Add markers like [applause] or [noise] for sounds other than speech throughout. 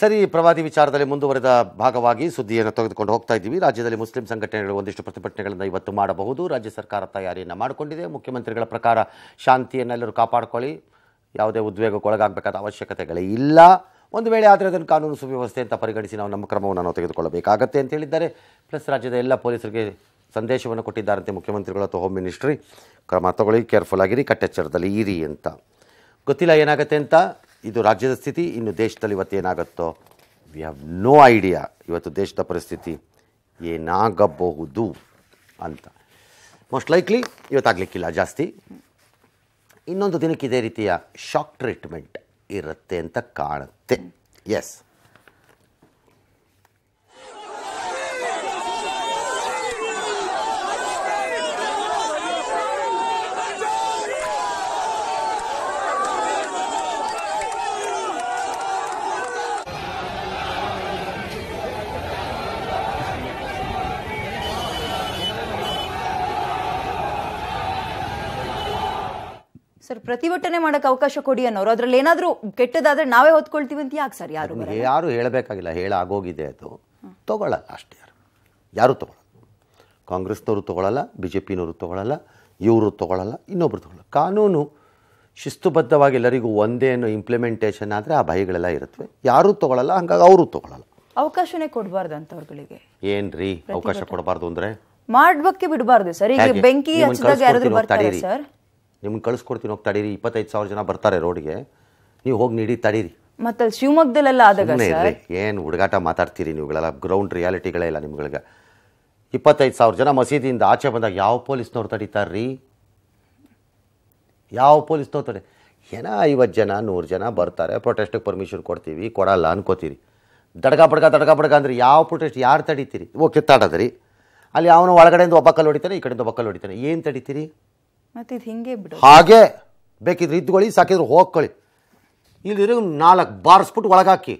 ಸರಿ ಪ್ರವಾದಿ ವಿಚಾರದಲ್ಲಿ ಮುಂದುವರೆದ ಭಾಗವಾಗಿ ಸುದ್ದಿಯನ್ನು ತೆಗೆದುಕೊಂಡು ಹೋಗ್ತಾ ಇದ್ದೀವಿ ರಾಜ್ಯದಲ್ಲಿ ಮುಸ್ಲಿಂ ಸಂಘಟನೆಗಳು ಒಂದಿಷ್ಟು ಪ್ರತಿಭಟನೆಗಳನ್ನು ಇವತ್ತು ಮಾಡಬಹುದು ರಾಜ್ಯ ಸರ್ಕಾರ ತಯಾರಿಯನ್ನು ಮಾಡಿಕೊಂಡಿದೆ ಮುಖ್ಯಮಂತ್ರಿಗಳ ಪ್ರಕಾರ ಶಾಂತಿಯನ್ನೆಲ್ಲರೂ ಕಾಪಾಡಿಕೊಳ್ಳಿ ಯಾವುದೇ ಉದ್ವೇಗಕ್ಕೊಳಗಾಗಬೇಕಾದ ಅವಶ್ಯಕತೆಗಳೇ ಇಲ್ಲ ಒಂದು ವೇಳೆ ಆದರೆ ಅದನ್ನು ಕಾನೂನು ಸುವ್ಯವಸ್ಥೆ ಅಂತ ಪರಿಗಣಿಸಿ ನಾವು ನಮ್ಮ ಕ್ರಮವನ್ನು ನಾವು ತೆಗೆದುಕೊಳ್ಳಬೇಕಾಗತ್ತೆ ಅಂತ ಹೇಳಿದ್ದಾರೆ ಪ್ಲಸ್ ರಾಜ್ಯದ ಎಲ್ಲ ಪೊಲೀಸರಿಗೆ ಸಂದೇಶವನ್ನು ಕೊಟ್ಟಿದ್ದಾರಂತೆ ಮುಖ್ಯಮಂತ್ರಿಗಳು ಅಥವಾ ಹೋಮ್ ಮಿನಿಸ್ಟ್ರಿ ಕ್ರಮ ತಗೊಳ್ಳಿ ಕೇರ್ಫುಲ್ ಆಗಿರಿ ಕಟ್ಟೆಚ್ಚರದಲ್ಲಿ ಇರಿ ಅಂತ ಗೊತ್ತಿಲ್ಲ ಏನಾಗುತ್ತೆ ಅಂತ ಇದು ರಾಜ್ಯದ ಸ್ಥಿತಿ ಇನ್ನು ದೇಶದಲ್ಲಿ ಇವತ್ತೇನಾಗುತ್ತೋ ವಿ ಹ್ಯಾವ್ ನೋ ಐಡಿಯಾ ಇವತ್ತು ದೇಶದ ಪರಿಸ್ಥಿತಿ ಏನಾಗಬಹುದು ಅಂತ ಮೋಸ್ಟ್ ಲೈಕ್ಲಿ ಇವತ್ತಾಗಲಿಕ್ಕಿಲ್ಲ ಜಾಸ್ತಿ ಇನ್ನೊಂದು ದಿನಕ್ಕೆ ಇದೇ ರೀತಿಯ ಶಾಕ್ ಟ್ರೀಟ್ಮೆಂಟ್ ಇರುತ್ತೆ ಅಂತ ಕಾಣುತ್ತೆ ಎಸ್ ಸರ್ ಪ್ರತಿಭಟನೆ ಮಾಡಕ್ಕೆ ಅವಕಾಶ ಕೊಡಿ ಅನ್ನೋರು ಅದ್ರಲ್ಲಿ ಏನಾದರೂ ಕೆಟ್ಟದಾದ್ರೆ ನಾವೇ ಹೊತ್ಕೊಳ್ತೀವಿ ಅಂತ ಯಾಕೆ ಸರ್ ಯಾರು ಯಾರು ಹೇಳಬೇಕಾಗಿಲ್ಲ ಹೇಳಾಗೋಗಿದೆ ಅದು ತಗೊಳ್ಳಲ್ಲ ಅಷ್ಟೇ ಯಾರು ಯಾರು ತಗೊಳ್ಳಲ್ಲ ಕಾಂಗ್ರೆಸ್ನವರು ತಗೊಳ್ಳಲ್ಲ ಬಿ ಜೆ ಪಿನವರು ತಗೊಳ್ಳಲ್ಲ ಇವರು ತಗೊಳ್ಳಲ್ಲ ಇನ್ನೊಬ್ರು ತಗೊಳ್ಳೋಲ್ಲ ಕಾನೂನು ಶಿಸ್ತುಬದ್ಧವಾಗಿ ಎಲ್ಲರಿಗೂ ಅನ್ನೋ ಇಂಪ್ಲಿಮೆಂಟೇಷನ್ ಆದರೆ ಆ ಭಯಗಳೆಲ್ಲ ಇರುತ್ತವೆ ಯಾರೂ ತಗೊಳ್ಳಲ್ಲ ಹಂಗಾಗಿ ಅವರು ತಗೊಳ್ಳಲ್ಲ ಅವಕಾಶನೇ ಕೊಡಬಾರ್ದು ಅಂತವ್ರಿಗೆ ಏನ್ರಿ ಅವಕಾಶ ಕೊಡಬಾರ್ದು ಅಂದ್ರೆ ಮಾಡಬೇಕೆ ಬಿಡಬಾರ್ದು ಸರ್ ಈಗ ಬೆಂಕಿ ಹಚ್ಚಿದಾಗ ಯಾರಾದ್ರೂ ಬರ್ತಾರೆ ಸರ್ ನಿಮ್ಗೆ ಕಳಿಸ್ಕೊಡ್ತೀನಿ ಹೋಗಿ ತಡೀರಿ ಇಪ್ಪತ್ತೈದು ಸಾವಿರ ಜನ ಬರ್ತಾರೆ ರೋಡ್ಗೆ ನೀವು ಹೋಗಿ ನೀಡಿ ತಡೀರಿ ಮತ್ತೆ ಶಿವಮೊಗ್ಗದಲ್ಲೆಲ್ಲ ಆದಾಗ ಏನು ಹುಡುಗಾಟ ಮಾತಾಡ್ತೀರಿ ನೀವುಗಳೆಲ್ಲ ಗ್ರೌಂಡ್ ರಿಯಾಲಿಟಿಗಳೇ ಇಲ್ಲ ನಿಮ್ಗಳಿಗೆ ಇಪ್ಪತ್ತೈದು ಸಾವಿರ ಜನ ಮಸೀದಿಯಿಂದ ಆಚೆ ಬಂದಾಗ ಯಾವ ಪೊಲೀಸ್ನವ್ರು ರೀ ಯಾವ ಪೊಲೀಸ್ನವ್ರು ತಡೆ ಏನೋ ಐವತ್ತು ಜನ ನೂರು ಜನ ಬರ್ತಾರೆ ಪ್ರೊಟೆಸ್ಟಿಗೆ ಪರ್ಮಿಷನ್ ಕೊಡ್ತೀವಿ ಕೊಡಲ್ಲ ಅನ್ಕೋತೀರಿ ದಡ್ಗ ಬಡ್ಗ ದಡ್ಗ ಬಡ್ಗ ಅಂದ್ರೆ ಯಾವ ಪ್ರೊಟೆಸ್ಟ್ ಯಾರು ತಡೀತೀರಿ ಓಕೆ ರೀ ಅಲ್ಲಿ ಅವನು ಒಳಗಡೆಯಿಂದ ಒಬ್ಬ ಕಲ್ ಹೊಡಿತಾನೆ ಈ ಕಡೆಯಿಂದ ಒಬ್ಬ ಹೊಡಿತಾನೆ ಏನು ತಡೀತೀರಿ ಮತ್ತೆ ಹಿಂಗೆ ಹಾಗೆ ಬೇಕಿದ್ರೆ ಇದ್ಕೊಳ್ಳಿ ಸಾಕಿದ್ರೆ ಹೋಗ್ಕೊಳ್ಳಿ ಇಲ್ಲಿರೋ ನಾಲ್ಕು ಬಾರಿಸ್ಬಿಟ್ಟು ಒಳಗಾಕಿ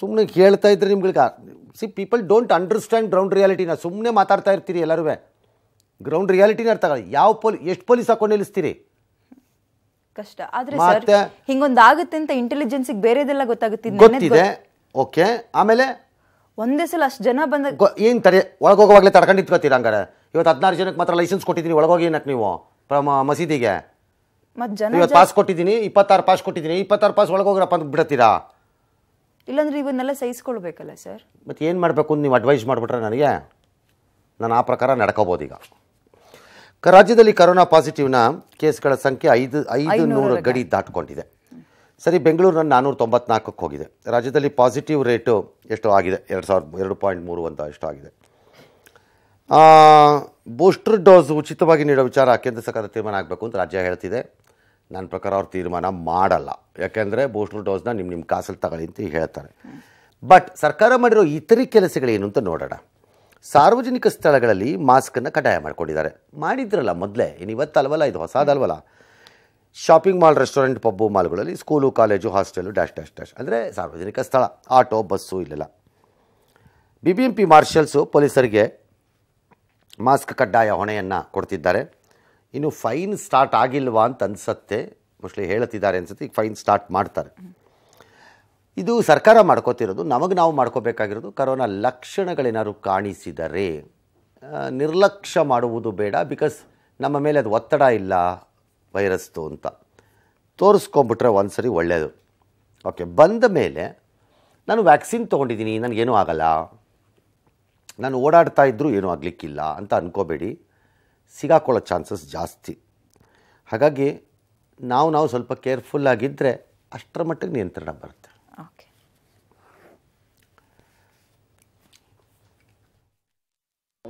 ಸುಮ್ಮನೆ ಕೇಳ್ತಾ ಇದ್ರೆ ನಿಮ್ಗಳಿಗೆ see people don't understand ground ರಿಯಾಲಿಟಿನ ಸುಮ್ಮನೆ ಮಾತಾಡ್ತಾ ಇರ್ತೀರಿ ಎಲ್ಲರೂ ಗ್ರೌಂಡ್ ರಿಯಾಲಿಟಿನ ಅರ್ಥ ಯಾವ ಪೊಲೀಸ್ ಎಷ್ಟು ಪೊಲೀಸ್ ಹಾಕೊಂಡು ನಿಲ್ಲಿಸ್ತೀರಿ ಕಷ್ಟ ಆದ್ರೆ ಮತ್ತೆ ಹಿಂಗೊಂದು ಆಗುತ್ತೆ ಅಂತ ಇಂಟೆಲಿಜೆನ್ಸಿಗೆ ಬೇರೆದೆಲ್ಲ ಗೊತ್ತಾಗುತ್ತೆ ಗೊತ್ತಿದೆ ಓಕೆ ಆಮೇಲೆ ಒಂದೇ ಸಲ ಅಷ್ಟು ಜನ ಬಂದ ಏನು ತಡೆ ಒಳಗೆ ಹೋಗೋವಾಗಲೇ ತಡ್ಕೊಂಡು ಹಂಗಾರೆ ಇವತ್ತು ಹದಿನಾರು ಜನಕ್ಕೆ ಮಾತ್ರ ಲೈಸೆನ್ಸ್ ಕೊಟ್ಟಿದ್ದೀನಿ ಒಳಗೋಗಿ ಏನಕ್ಕೆ ನೀವು ಮಸೀದಿಗೆ ಇವತ್ತು ಪಾಸ್ ಕೊಟ್ಟಿದ್ದೀನಿ ಇಪ್ಪತ್ತಾರು ಪಾಸ್ ಕೊಟ್ಟಿದ್ದೀನಿ ಇಪ್ಪತ್ತಾರು ಪಾಸ್ ಒಳಗೋಗ್ರಪ್ಪ ಅಂತ ಬಿಡತ್ತೀರಾ ಇಲ್ಲಾಂದ್ರೆ ಇವನ್ನೆಲ್ಲ ಸಹಿಸ್ಕೊಳ್ಬೇಕಲ್ಲ ಸರ್ ಮತ್ತೆ ಏನು ಮಾಡಬೇಕು ನೀವು ಅಡ್ವೈಸ್ ಮಾಡಿಬಿಟ್ರೆ ನನಗೆ ನಾನು ಆ ಪ್ರಕಾರ ನಡ್ಕೋಬೋದು ಈಗ ರಾಜ್ಯದಲ್ಲಿ ಕರೋನಾ ಪಾಸಿಟಿವ್ನ ಕೇಸ್ಗಳ ಸಂಖ್ಯೆ ಐದು ಐದು ನೂರು ಗಡಿ ದಾಟ್ಕೊಂಡಿದೆ ಸರಿ ಬೆಂಗಳೂರಿನ ನಾನ್ನೂರ ತೊಂಬತ್ನಾಲ್ಕಕ್ಕೆ ಹೋಗಿದೆ ರಾಜ್ಯದಲ್ಲಿ ಪಾಸಿಟಿವ್ ರೇಟು ಎಷ್ಟು ಆಗಿದೆ ಎರಡು ಸಾವಿರದ ಎರಡು ಪಾಯಿಂಟ್ ಮೂರು ಅಂತ ಎಷ್ಟು ಆಗಿದೆ ಬೂಸ್ಟರ್ ಡೋಸ್ ಉಚಿತವಾಗಿ ನೀಡೋ ವಿಚಾರ ಕೇಂದ್ರ ಸರ್ಕಾರ ತೀರ್ಮಾನ ಆಗಬೇಕು ಅಂತ ರಾಜ್ಯ ಹೇಳ್ತಿದೆ ನನ್ನ ಪ್ರಕಾರ ಅವ್ರು ತೀರ್ಮಾನ ಮಾಡಲ್ಲ ಯಾಕೆಂದರೆ ಬೂಸ್ಟರ್ ಡೋಸ್ನ ನಿಮ್ಮ ನಿಮ್ಮ ಕಾಸಲ್ಲಿ ತಗೊಳ್ಳಿ ಅಂತ ಹೇಳ್ತಾರೆ ಬಟ್ ಸರ್ಕಾರ ಮಾಡಿರೋ ಇತರೆ ಕೆಲಸಗಳೇನು ಅಂತ ನೋಡೋಣ ಸಾರ್ವಜನಿಕ ಸ್ಥಳಗಳಲ್ಲಿ ಮಾಸ್ಕನ್ನು ಕಡ್ಡಾಯ ಮಾಡಿಕೊಂಡಿದ್ದಾರೆ ಮಾಡಿದ್ರಲ್ಲ ಮೊದಲೇ ಇನ್ನು ಇವತ್ತಲ್ವಲ್ಲ ಇದು ಹೊಸದಲ್ವಲ್ಲ ಶಾಪಿಂಗ್ ಮಾಲ್ ರೆಸ್ಟೋರೆಂಟ್ ಪಬ್ಬು ಮಾಲ್ಗಳಲ್ಲಿ school college hostel dash dash dash ಅಂದರೆ ಸಾರ್ವಜನಿಕ ಸ್ಥಳ ಆಟೋ ಬಸ್ಸು ಇಲ್ಲೆಲ್ಲ B B M P marshals ಪೊಲೀಸರಿಗೆ ಮಾಸ್ಕ್ ಕಡ್ಡಾಯ ಹೊಣೆಯನ್ನು ಕೊಡ್ತಿದ್ದಾರೆ ಇನ್ನು ಫೈನ್ ಸ್ಟಾರ್ಟ್ ಆಗಿಲ್ವಾ ಅಂತ ಅನಿಸತ್ತೆ ಮೋಸ್ಟ್ಲಿ ಹೇಳ್ತಿದ್ದಾರೆ ಅನಿಸುತ್ತೆ ಈಗ ಫೈನ್ ಸ್ಟಾರ್ಟ್ ಮಾಡ್ತಾರೆ ಇದು ಸರ್ಕಾರ ಮಾಡ್ಕೋತಿರೋದು ನಮಗೆ ನಾವು ಮಾಡ್ಕೋಬೇಕಾಗಿರೋದು ಕರೋನಾ ಲಕ್ಷಣಗಳೇನಾದ್ರು ಕಾಣಿಸಿದರೆ ನಿರ್ಲಕ್ಷ್ಯ ಮಾಡುವುದು ಬೇಡ ಬಿಕಾಸ್ ನಮ್ಮ ಮೇಲೆ ಅದು ಒತ್ತಡ ಇಲ್ಲ ವೈರಸ್ದು ಅಂತ ತೋರಿಸ್ಕೊಂಬಿಟ್ರೆ ಒಂದು ಸರಿ ಒಳ್ಳೆಯದು ಓಕೆ ಬಂದ ಮೇಲೆ ನಾನು ವ್ಯಾಕ್ಸಿನ್ ತೊಗೊಂಡಿದ್ದೀನಿ ನನಗೇನೂ ಆಗಲ್ಲ ನಾನು ಓಡಾಡ್ತಾ ಇದ್ದರೂ ಏನೂ ಆಗಲಿಕ್ಕಿಲ್ಲ ಅಂತ ಅಂದ್ಕೋಬೇಡಿ ಸಿಗಾಕೊಳ್ಳೋ ಚಾನ್ಸಸ್ ಜಾಸ್ತಿ ಹಾಗಾಗಿ ನಾವು ನಾವು ಸ್ವಲ್ಪ ಕೇರ್ಫುಲ್ ಆಗಿದ್ದರೆ ಅಷ್ಟರ ಮಟ್ಟಿಗೆ ನಿಯಂತ್ರಣ ಬರುತ್ತೆ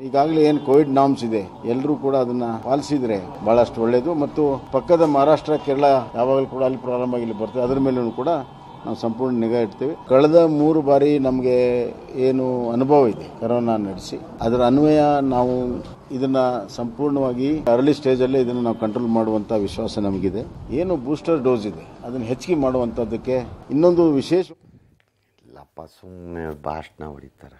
ಈಗಾಗಲೇ ಏನು ಕೋವಿಡ್ ನಾಮ್ಸ್ ಇದೆ ಎಲ್ಲರೂ ಕೂಡ ಅದನ್ನ ಪಾಲಿಸಿದ್ರೆ ಬಹಳಷ್ಟು ಒಳ್ಳೆಯದು ಮತ್ತು ಪಕ್ಕದ ಮಹಾರಾಷ್ಟ್ರ ಕೇರಳ ಯಾವಾಗಲೂ ಕೂಡ ಅಲ್ಲಿ ಪ್ರಾರಂಭ ಇಲ್ಲಿ ಬರ್ತದೆ ಅದ್ರ ಮೇಲೂ ಕೂಡ ನಾವು ಸಂಪೂರ್ಣ ನಿಗಾ ಇಡ್ತೀವಿ ಕಳೆದ ಮೂರು ಬಾರಿ ನಮಗೆ ಏನು ಅನುಭವ ಇದೆ ಕರೋನಾ ನಡೆಸಿ ಅದರ ಅನ್ವಯ ನಾವು ಇದನ್ನ ಸಂಪೂರ್ಣವಾಗಿ ಅರ್ಲಿ ಸ್ಟೇಜ್ ಅಲ್ಲಿ ಇದನ್ನ ನಾವು ಕಂಟ್ರೋಲ್ ಮಾಡುವಂತ ವಿಶ್ವಾಸ ನಮಗಿದೆ ಏನು ಬೂಸ್ಟರ್ ಡೋಸ್ ಇದೆ ಅದನ್ನು ಹೆಚ್ಚಿಗೆ ಮಾಡುವಂತದಕ್ಕೆ ಇನ್ನೊಂದು ವಿಶೇಷ ಸುಮ್ಮನೆ ಭಾಷಣ ಹೊಡಿತಾರೆ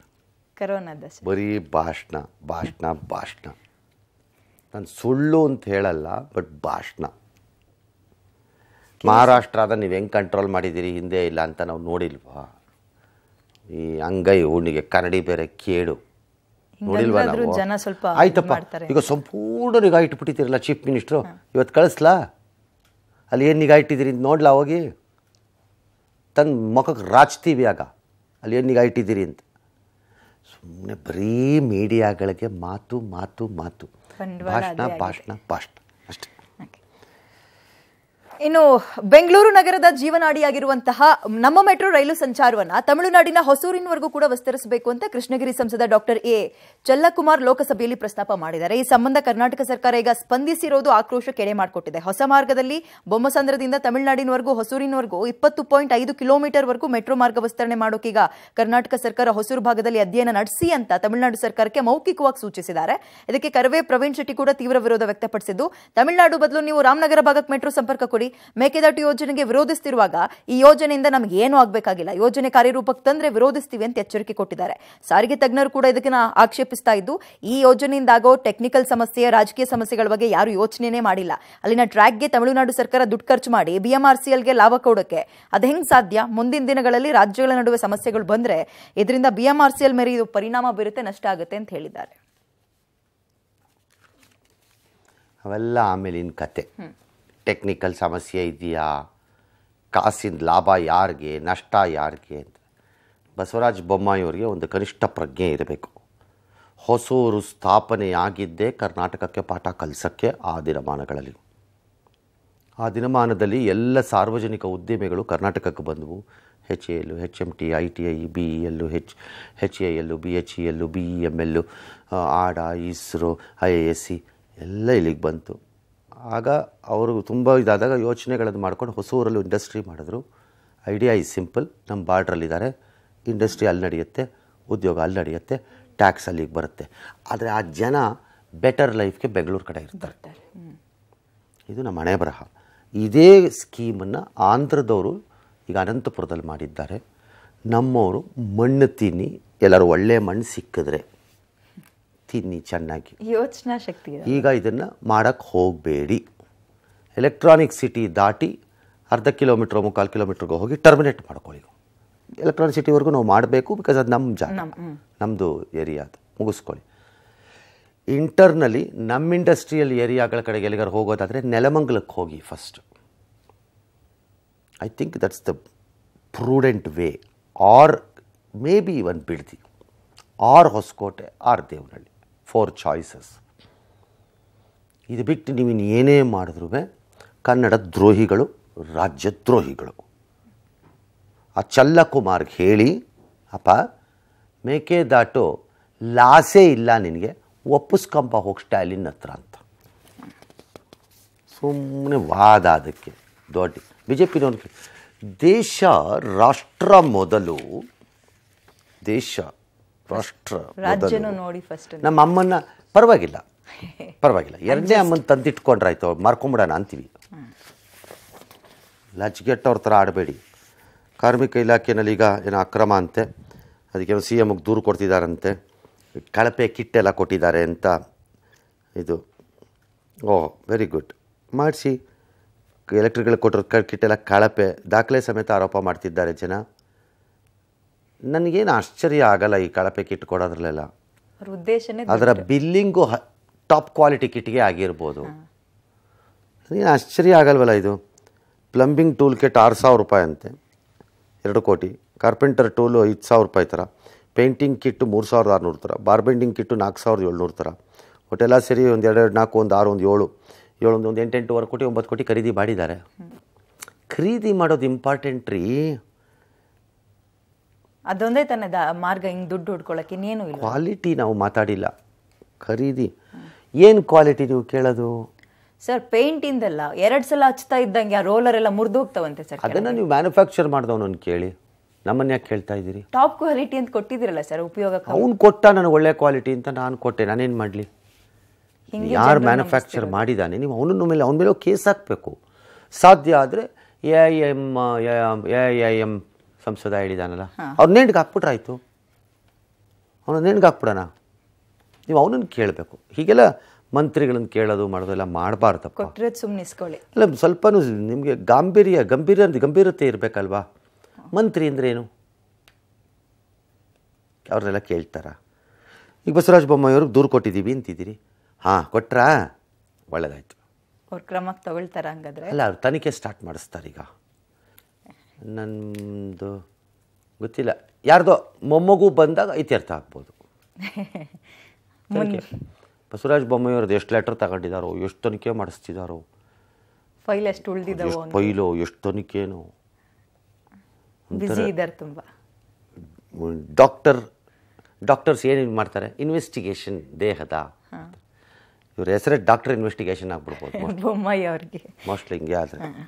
ಕರೋನಾದ ಬರೀ ಭಾಷಣ ಭಾಷಣ ಭಾಷಣ ನಾನು ಸುಳ್ಳು ಅಂತ ಹೇಳಲ್ಲ ಬಟ್ ಭಾಷಣ ಮಹಾರಾಷ್ಟ್ರ ಅದನ್ನು ನೀವು ಹೆಂಗೆ ಕಂಟ್ರೋಲ್ ಮಾಡಿದ್ದೀರಿ ಹಿಂದೆ ಇಲ್ಲ ಅಂತ ನಾವು ನೋಡಿಲ್ವಾ ಈ ಅಂಗೈ ಹುಣ್ಣಿಗೆ ಕನ್ನಡಿ ಬೇರೆ ಕೇಳು ನೋಡಿಲ್ವಾ ನಾವು ಆಯ್ತಪ್ಪ ಈಗ ಸಂಪೂರ್ಣ ನಿಗಾ ಇಟ್ಬಿಟ್ಟಿದ್ದೀರಲ್ಲ ಚೀಫ್ ಮಿನಿಸ್ಟ್ರು ಇವತ್ತು ಕಳಿಸ್ಲಾ ಅಲ್ಲಿ ಏನು ನಿಗಾ ಇಟ್ಟಿದ್ದೀರಿ ನೋಡ್ಲಾ ಹೋಗಿ ತನ್ನ ಮುಖಕ್ಕೆ ರಾಚ್ತೀವಿ ಆಗ ಅಲ್ಲಿ ಏನು ನಿಗಾ ಇಟ್ಟಿದ್ದೀರಿ ಅಂತ ಸುಮ್ಮನೆ ಬರೀ ಮೀಡಿಯಾಗಳಿಗೆ ಮಾತು ಮಾತು ಮಾತು ಭಾಷಣ ಭಾಷಣ ಭಾಷಣ ಅಷ್ಟೇ ಇನ್ನು ಬೆಂಗಳೂರು ನಗರದ ಜೀವನಾಡಿಯಾಗಿರುವಂತಹ ನಮ್ಮ ಮೆಟ್ರೋ ರೈಲು ಸಂಚಾರವನ್ನ ತಮಿಳುನಾಡಿನ ಹೊಸೂರಿನವರೆಗೂ ಕೂಡ ವಿಸ್ತರಿಸಬೇಕು ಅಂತ ಕೃಷ್ಣಗಿರಿ ಸಂಸದ ಡಾಕ್ಟರ್ ಎ ಚಲ್ಲಕುಮಾರ್ ಲೋಕಸಭೆಯಲ್ಲಿ ಪ್ರಸ್ತಾಪ ಮಾಡಿದ್ದಾರೆ ಈ ಸಂಬಂಧ ಕರ್ನಾಟಕ ಸರ್ಕಾರ ಈಗ ಸ್ಪಂದಿಸಿರೋದು ಆಕ್ರೋಶ ಕೆಡೆ ಮಾಡಿಕೊಟ್ಟಿದೆ ಹೊಸ ಮಾರ್ಗದಲ್ಲಿ ಬೊಮ್ಮಸಂದ್ರದಿಂದ ತಮಿಳುನಾಡಿನವರೆಗೂ ಹೊಸೂರಿನವರೆಗೂ ಇಪ್ಪತ್ತು ಪಾಯಿಂಟ್ ಐದು ವರೆಗೂ ಮೆಟ್ರೋ ಮಾರ್ಗ ವಿಸ್ತರಣೆ ಮಾಡೋಕೆ ಈಗ ಕರ್ನಾಟಕ ಸರ್ಕಾರ ಹೊಸೂರು ಭಾಗದಲ್ಲಿ ಅಧ್ಯಯನ ನಡೆಸಿ ಅಂತ ತಮಿಳುನಾಡು ಸರ್ಕಾರಕ್ಕೆ ಮೌಖಿಕವಾಗಿ ಸೂಚಿಸಿದ್ದಾರೆ ಇದಕ್ಕೆ ಕರವೇ ಪ್ರವೀಣ್ ಶೆಟ್ಟಿ ಕೂಡ ತೀವ್ರ ವಿರೋಧ ವ್ಯಕ್ತಪಡಿಸಿದ್ದು ತಮಿಳುನಾಡು ಬದಲು ನೀವು ರಾಮನಗರ ಭಾಗಕ್ಕೆ ಮೆಟ್ರೋ ಸಂಪರ್ಕ ಕೊಡಿ ನೋಡಿ ಮೇಕೆದಾಟು ಯೋಜನೆಗೆ ವಿರೋಧಿಸ್ತಿರುವಾಗ ಈ ಯೋಜನೆಯಿಂದ ನಮಗೆ ಏನೂ ಆಗಬೇಕಾಗಿಲ್ಲ ಯೋಜನೆ ಕಾರ್ಯರೂಪಕ್ಕೆ ತಂದ್ರೆ ವಿರೋಧಿಸ್ತೀವಿ ಅಂತ ಎಚ್ಚರಿಕೆ ಕೊಟ್ಟಿದ್ದಾರೆ ಸಾರಿಗೆ ತಜ್ಞರು ಕೂಡ ಇದಕ್ಕನ್ನ ಆಕ್ಷೇಪಿಸ್ತಾ ಇದ್ದು ಈ ಯೋಜನೆಯಿಂದ ಆಗೋ ಟೆಕ್ನಿಕಲ್ ಸಮಸ್ಯೆ ರಾಜಕೀಯ ಸಮಸ್ಯೆಗಳ ಬಗ್ಗೆ ಯಾರು ಯೋಚನೆನೇ ಮಾಡಿಲ್ಲ ಅಲ್ಲಿನ ಟ್ರ್ಯಾಕ್ಗೆ ತಮಿಳುನಾಡು ಸರ್ಕಾರ ದುಡ್ಡು ಖರ್ಚು ಮಾಡಿ ಬಿಎಂಆರ್ಸಿಎಲ್ಗೆ ಲಾಭ ಕೊಡೋಕೆ ಅದು ಹೆಂಗ್ ಸಾಧ್ಯ ಮುಂದಿನ ದಿನಗಳಲ್ಲಿ ರಾಜ್ಯಗಳ ನಡುವೆ ಸಮಸ್ಯೆಗಳು ಬಂದ್ರೆ ಇದರಿಂದ ಬಿಎಂಆರ್ಸಿಎಲ್ ಮೇಲೆ ಇದು ಪರಿಣಾಮ ಬೀರುತ್ತೆ ನಷ್ಟ ಆಗುತ್ತೆ ಅಂತ ಹೇಳಿದ್ದಾರೆ ಅವೆಲ್ಲ ಆಮೇಲಿನ ಕತೆ ಟೆಕ್ನಿಕಲ್ ಸಮಸ್ಯೆ ಇದೆಯಾ ಕಾಸಿನ ಲಾಭ ಯಾರಿಗೆ ನಷ್ಟ ಯಾರಿಗೆ ಅಂತ ಬಸವರಾಜ ಬೊಮ್ಮಾಯಿಯವರಿಗೆ ಒಂದು ಕನಿಷ್ಠ ಪ್ರಜ್ಞೆ ಇರಬೇಕು ಹೊಸೂರು ಸ್ಥಾಪನೆಯಾಗಿದ್ದೇ ಕರ್ನಾಟಕಕ್ಕೆ ಪಾಠ ಕಲಿಸೋಕ್ಕೆ ಆ ದಿನಮಾನಗಳಲ್ಲಿ ಆ ದಿನಮಾನದಲ್ಲಿ ಎಲ್ಲ ಸಾರ್ವಜನಿಕ ಉದ್ದಿಮೆಗಳು ಕರ್ನಾಟಕಕ್ಕೆ ಬಂದವು H A L H M T I T I B E L H H A L B H E L B E M L ಆಡ ISRO I A S C ಎಲ್ಲ ಇಲ್ಲಿಗೆ ಬಂತು ಆಗ ಅವರು ತುಂಬ ಇದಾದಾಗ ಯೋಚನೆಗಳನ್ನು ಮಾಡ್ಕೊಂಡು ಹೊಸೂರಲ್ಲೂ ಇಂಡಸ್ಟ್ರಿ ಮಾಡಿದ್ರು ಐಡಿಯಾ ಈಸ್ ಸಿಂಪಲ್ ನಮ್ಮ ಬಾರ್ಡ್ರಲ್ಲಿದ್ದಾರೆ ಇಂಡಸ್ಟ್ರಿ ಅಲ್ಲಿ ನಡೆಯುತ್ತೆ ಉದ್ಯೋಗ ಅಲ್ಲಿ ನಡೆಯುತ್ತೆ ಟ್ಯಾಕ್ಸ್ ಅಲ್ಲಿಗೆ ಬರುತ್ತೆ ಆದರೆ ಆ ಜನ ಬೆಟರ್ ಲೈಫ್ಗೆ ಬೆಂಗಳೂರು ಕಡೆ ಇರ್ತಾರೆ ಇದು ನಮ್ಮ ಹಣೆ ಬರಹ ಇದೇ ಸ್ಕೀಮನ್ನು ಆಂಧ್ರದವರು ಈಗ ಅನಂತಪುರದಲ್ಲಿ ಮಾಡಿದ್ದಾರೆ ನಮ್ಮವರು ಮಣ್ಣು ತಿನ್ನಿ ಎಲ್ಲರೂ ಒಳ್ಳೆಯ ಮಣ್ಣು ಸಿಕ್ಕಿದ್ರೆ ಚೆನ್ನಾಗಿ ಯೋಚನಾ ಶಕ್ತಿ ಈಗ ಇದನ್ನು ಮಾಡೋಕ್ಕೆ ಹೋಗಬೇಡಿ ಎಲೆಕ್ಟ್ರಾನಿಕ್ ಸಿಟಿ ದಾಟಿ ಅರ್ಧ ಕಿಲೋಮೀಟರ್ ಮುಕ್ಕಾಲು ಕಿಲೋಮೀಟರ್ಗೆ ಹೋಗಿ ಟರ್ಮಿನೇಟ್ ಮಾಡ್ಕೊಳ್ಳಿ ಎಲೆಕ್ಟ್ರಾನಿಕ್ ಸಿಟಿವರೆಗೂ ನಾವು ಮಾಡಬೇಕು ಬಿಕಾಸ್ ಅದು ನಮ್ಮ ಜಾಗ ನಮ್ಮದು ಏರಿಯಾ ಅದು ಮುಗಿಸ್ಕೊಳ್ಳಿ ಇಂಟರ್ನಲಿ ನಮ್ಮ ಇಂಡಸ್ಟ್ರಿಯಲ್ ಏರಿಯಾಗಳ ಕಡೆಗೆ ಎಲ್ಲಿಗಾರು ಹೋಗೋದಾದರೆ ನೆಲಮಂಗಲಕ್ಕೆ ಹೋಗಿ first I think that's the prudent way or may be even Bidadi or Hoskote or Devanahalli four choices ಇದು ಬಿಟ್ಟು ನೀವು ಏನೇ ಮಾಡಿದ್ರೂ ಕನ್ನಡ ದ್ರೋಹಿಗಳು ರಾಜ್ಯ ದ್ರೋಹಿಗಳು ಆ ಚಲ್ಲಕುಮಾರ್ಗೆ ಹೇಳಿ ಅಪ್ಪ ಮೇಕೆದಾಟು ಲಾಸೇ ಇಲ್ಲ ನಿನಗೆ ಒಪ್ಪಿಸ್ಕೊಂಬ ಹೋಗಿ ಸ್ಟ್ಯಾಲಿನ್ ಹತ್ರ ಅಂತ ಸುಮ್ಮನೆ ವಾದ ಅದಕ್ಕೆ ದೊಡ್ಡ ಬಿ ಜೆ ಪಿನವ್ರಿಗೆ ದೇಶ ರಾಷ್ಟ್ರ ಮೊದಲು ದೇಶ ರಾಷ್ಟ್ರ ನೋಡಿ ಫಸ್ಟ್ ನಮ್ಮ ಅಮ್ಮನ್ನ ಪರವಾಗಿಲ್ಲ [laughs] ಪರವಾಗಿಲ್ಲ ಎರಡನೇ ಅಮ್ಮನ ತಂದಿಟ್ಕೊಂಡ್ರಾಯ್ತು ಮಾರ್ಕೊಂಬಿಡೋಣ ಅಂತೀವಿ ಅವ್ರ ಥರ ಆಡಬೇಡಿ ಕಾರ್ಮಿಕ ಇಲಾಖೆನಲ್ಲಿ ಈಗ ಏನೋ ಅಕ್ರಮ ಅಂತೆ ಅದಕ್ಕೆ ಸಿ ಎಮ್ಗೆ ದೂರು ಕೊಡ್ತಿದ್ದಾರಂತೆ ಕಳಪೆ ಕಿಟ್ ಎಲ್ಲ ಕೊಟ್ಟಿದ್ದಾರೆ ಅಂತ ಇದು ಓಹ್ ವೆರಿ ಗುಡ್ ಮಾಡಿಸಿ ಎಲೆಕ್ಟ್ರಿಕ್ಗಳಿಗೆ ಕೊಟ್ಟಿರೋ ಕಿಟ್ಟೆಲ್ಲ ಕಳಪೆ ದಾಖಲೆ ಸಮೇತ ಆರೋಪ ಮಾಡ್ತಿದ್ದಾರೆ ಜನ ನನಗೇನು ಆಶ್ಚರ್ಯ ಆಗಲ್ಲ ಈ ಕಳಪೆ ಕಿಟ್ ಕೊಡೋದ್ರಲ್ಲೆಲ್ಲ ಅದರ ಬಿಲ್ಲಿಂಗು ಟಾಪ್ ಕ್ವಾಲಿಟಿ ಕಿಟ್ಗೆ ಆಗಿರ್ಬೋದು ಏನು ಆಶ್ಚರ್ಯ ಆಗಲ್ವಲ್ಲ ಇದು ಪ್ಲಂಬಿಂಗ್ ಟೂಲ್ ಕಿಟ್ ಆರು ಸಾವಿರ ರೂಪಾಯಿ ಅಂತೆ ಎರಡು ಕೋಟಿ ಕಾರ್ಪೆಂಟರ್ ಟೂಲು ಐದು ಸಾವಿರ ರೂಪಾಯಿ ಥರ ಪೇಂಟಿಂಗ್ ಕಿಟ್ಟು ಮೂರು ಸಾವಿರದ ಆರುನೂರು ಥರ ಬಾರ್ಬೆಂಡಿಂಗ್ ಕಿಟ್ಟು ನಾಲ್ಕು ಸಾವಿರದ ಏಳ್ನೂರು ಥರ ಒಟ್ಟೆಲ್ಲ ಸೇರಿ ಒಂದು ಎರಡು ಎರಡು ನಾಲ್ಕು ಒಂದು ಆರು ಒಂದು ಏಳು ಏಳು ಒಂದು ಒಂದು ಎಂಟೆಂಟುವರೆ ಕೋಟಿ ಒಂಬತ್ತು ಕೋಟಿ ಖರೀದಿ ಮಾಡಿದ್ದಾರೆ ಖರೀದಿ ಮಾಡೋದು ಇಂಪಾರ್ಟೆಂಟ್ ರೀ ಅದೊಂದೇ ತಾನೇ ಮಾರ್ಗ ಹಿಂಗೆ ದುಡ್ಡು ಹುಡ್ಕೊಳ್ಳೋಕೆ ಇನ್ನೇನು ಇಲ್ಲ ಕ್ವಾಲಿಟಿ ನಾವು ಮಾತಾಡಿಲ್ಲ ಖರೀದಿ ಏನು ಕ್ವಾಲಿಟಿ ನೀವು ಕೇಳೋದು ಸರ್ ಪೇಂಟಿಂದಲ್ಲ ಎರಡು ಸಲ ಹಚ್ತಾ ಇದ್ದಂಗೆ ಆ ರೋಲರ್ ಎಲ್ಲ ಮುರಿದು ಹೋಗ್ತಾವಂತೆ ಸರ್ ಅದನ್ನು ನೀವು ಮ್ಯಾನುಫ್ಯಾಕ್ಚರ್ ಮಾಡಿದವನನ್ನು ಕೇಳಿ ನಮ್ಮನ್ನ ಯಾಕೆ ಕೇಳ್ತಾ ಇದ್ದೀರಿ ಟಾಪ್ ಕ್ವಾಲಿಟಿ ಅಂತ ಕೊಟ್ಟಿದ್ದೀರಲ್ಲ ಸರ್ ಉಪಯೋಗ ಅವ್ನು ಕೊಟ್ಟ ನನಗೆ ಒಳ್ಳೆ ಕ್ವಾಲಿಟಿ ಅಂತ ನಾನು ಕೊಟ್ಟೆ ನಾನೇನು ಮಾಡಲಿ ಯಾರು ಮ್ಯಾನುಫ್ಯಾಕ್ಚರ್ ಮಾಡಿದ್ದಾನೆ ನೀವು ಅವನ ಮೇಲೆ ಅವನ ಮೇಲೆ ಕೇಸ್ ಹಾಕಬೇಕು ಸಾಧ್ಯ ಆದರೆ A I M A I M ಸಂಸದ ಹೇಳಿದಾನಲ್ಲ ಅವ್ರು ನೆಣ್ಗೆ ಹಾಕ್ಬಿಟ್ರಾಯ್ತು ಅವನ ನೆಣ್ಗೆ ಹಾಕ್ಬಿಡೋಣ ನೀವು ಅವನನ್ನು ಕೇಳಬೇಕು ಹೀಗೆಲ್ಲ ಮಂತ್ರಿಗಳನ್ನು ಕೇಳೋದು ಮಾಡೋದೆಲ್ಲ ಮಾಡಬಾರ್ದಪ್ಪ ಸುಮ್ಮನೆ ಇಸ್ಕೊಳ್ಳಿ ಇಲ್ಲ ಸ್ವಲ್ಪನೂ ನಿಮಗೆ ಗಾಂಭೀರ್ಯ ಗಂಭೀರ ಗಂಭೀರತೆ ಇರಬೇಕಲ್ವಾ ಮಂತ್ರಿ ಅಂದ್ರೇನು ಅವ್ರನ್ನೆಲ್ಲ ಕೇಳ್ತಾರ ಈಗ ಬಸವರಾಜ ಬೊಮ್ಮಾಯಿಯವ್ರಿಗೆ ದೂರು ಕೊಟ್ಟಿದ್ದೀವಿ ಅಂತಿದ್ದೀರಿ ಹಾಂ ಕೊಟ್ರಾ ಒಳ್ಳೇದಾಯ್ತು ಅವ್ರ ಕ್ರಮಕ್ಕೆ ತಗೊಳ್ತಾರ ಹಂಗಾದ್ರೆ ಅಲ್ಲ ಅವ್ರು ತನಿಖೆ ಸ್ಟಾರ್ಟ್ ಮಾಡಿಸ್ತಾರೆ ಈಗ ನನ್ನದು ಗೊತ್ತಿಲ್ಲ ಯಾರ್ದೋ ಮೊಮ್ಮಗು ಬಂದಾಗ ಇತ್ಯರ್ಥ ಆಗ್ಬೋದು [laughs] ಬಸವರಾಜ್ ಬೊಮ್ಮೆಯವ್ರದ್ದು ಎಷ್ಟು ಲೆಟರ್ ತಗೊಂಡಿದ್ದಾರೋ ಎಷ್ಟು ತನಿಖೆ ಮಾಡಿಸ್ತಿದ್ದಾರೋ ಫೈಲ್ ಎಷ್ಟು ಉಳಿದಿದ್ದಾವೋ ಫೈಲು ಎಷ್ಟು ತನಿಖೆನು ತುಂಬ ಡಾಕ್ಟರ್ ಡಾಕ್ಟರ್ಸ್ ಏನೇನು ಮಾಡ್ತಾರೆ ಇನ್ವೆಸ್ಟಿಗೇಷನ್ ದೇಹದ ಇವ್ರ ಹೆಸರೇ ಡಾಕ್ಟರ್ ಇನ್ವೆಸ್ಟಿಗೇಷನ್ ಆಗ್ಬಿಡ್ಬೋದು [laughs] ಮೋಸ್ಟ್ಲಿ ಹಿಂಗೆ ಆದರೆ